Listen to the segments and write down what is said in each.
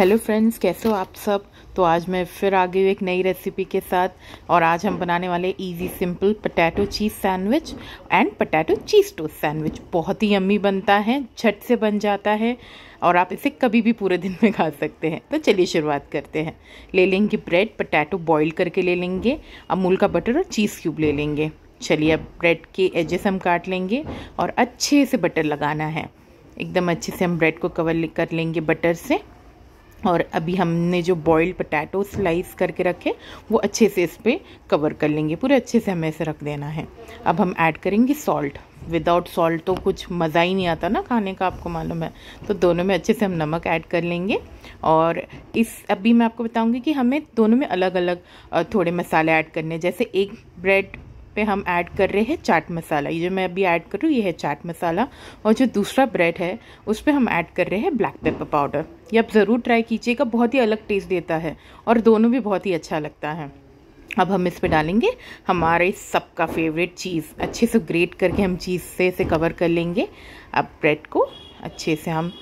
hello friends कैसे हो आप सब तो आज मैं फिर आ गई हूँ एक नई रेसिपी के साथ और आज हम बनाने वाले easy simple potato cheese sandwich and potato cheese toast sandwich बहुत ही यम्मी बनता है झट से बन जाता है और आप इसे कभी भी पूरे दिन में खा सकते हैं तो चलिए शुरुआत करते हैं ले लेंगे ब्रेड पटैटो बॉयल करके ले लेंगे अमूल का बटर और चीज़ क्यूब ले लेंगे चलिए अब ब्रेड के एजेस हम काट लेंगे और अच्छे से बटर लगाना है एकदम अच्छे से हम ब्रेड को कवर कर लेंगे बटर से और अभी हमने जो बॉइल्ड पटैटो स्लाइस करके रखे वो अच्छे से इस पर कवर कर लेंगे पूरे अच्छे से हमें इसे रख देना है अब हम ऐड करेंगे सॉल्ट विदाउट सॉल्ट तो कुछ मज़ा ही नहीं आता ना खाने का आपको मालूम है तो दोनों में अच्छे से हम नमक ऐड कर लेंगे और इस अभी मैं आपको बताऊंगी कि हमें दोनों में अलग अलग थोड़े मसाले ऐड करने जैसे एक ब्रेड पे हम ऐड कर रहे हैं चाट मसाला ये जो मैं अभी ऐड कर रही हूँ ये है चाट मसाला और जो दूसरा ब्रेड है उस पर हम ऐड कर रहे हैं ब्लैक पेपर पाउडर ये आप ज़रूर ट्राई कीजिएगा बहुत ही अलग टेस्ट देता है और दोनों भी बहुत ही अच्छा लगता है अब हम इस पे डालेंगे हमारे सबका फेवरेट चीज़ अच्छे से ग्रेट करके हम चीज़ से इसे कवर कर लेंगे अब ब्रेड को अच्छे से हम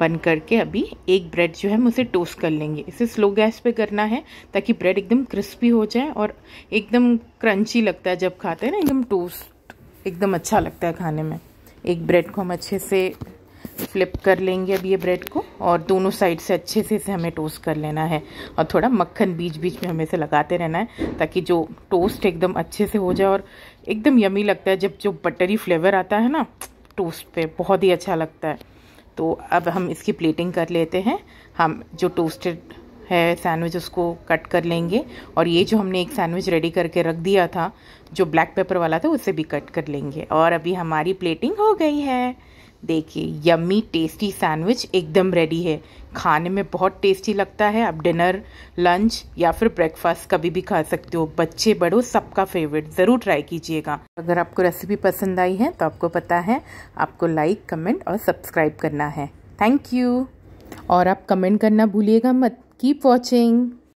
बन करके अभी एक ब्रेड जो है हम उसे टोस्ट कर लेंगे इसे स्लो गैस पे करना है ताकि ब्रेड एकदम क्रिस्पी हो जाए और एकदम क्रंची लगता है जब खाते हैं ना एकदम टोस्ट एकदम अच्छा लगता है खाने में एक ब्रेड को हम अच्छे से फ्लिप कर लेंगे अभी ये ब्रेड को और दोनों साइड से अच्छे से इसे हमें टोस्ट कर लेना है और थोड़ा मक्खन बीच बीच में हमें इसे लगाते रहना है ताकि जो टोस्ट एकदम अच्छे से हो जाए और एकदम यमी लगता है जब जो बटरी फ्लेवर आता है ना टोस्ट पे बहुत ही अच्छा लगता है तो अब हम इसकी प्लेटिंग कर लेते हैं हम जो टोस्टेड है सैंडविच उसको कट कर लेंगे और ये जो हमने एक सैंडविच रेडी करके रख दिया था जो ब्लैक पेपर वाला था उसे भी कट कर लेंगे और अभी हमारी प्लेटिंग हो गई है देखिए यम्मी टेस्टी सैंडविच एकदम रेडी है खाने में बहुत टेस्टी लगता है आप डिनर लंच या फिर ब्रेकफास्ट कभी भी खा सकते हो बच्चे बड़ों सबका फेवरेट ज़रूर ट्राई कीजिएगा अगर आपको रेसिपी पसंद आई है तो आपको पता है आपको लाइक कमेंट और सब्सक्राइब करना है थैंक यू और आप कमेंट करना भूलिएगा मत कीप वॉचिंग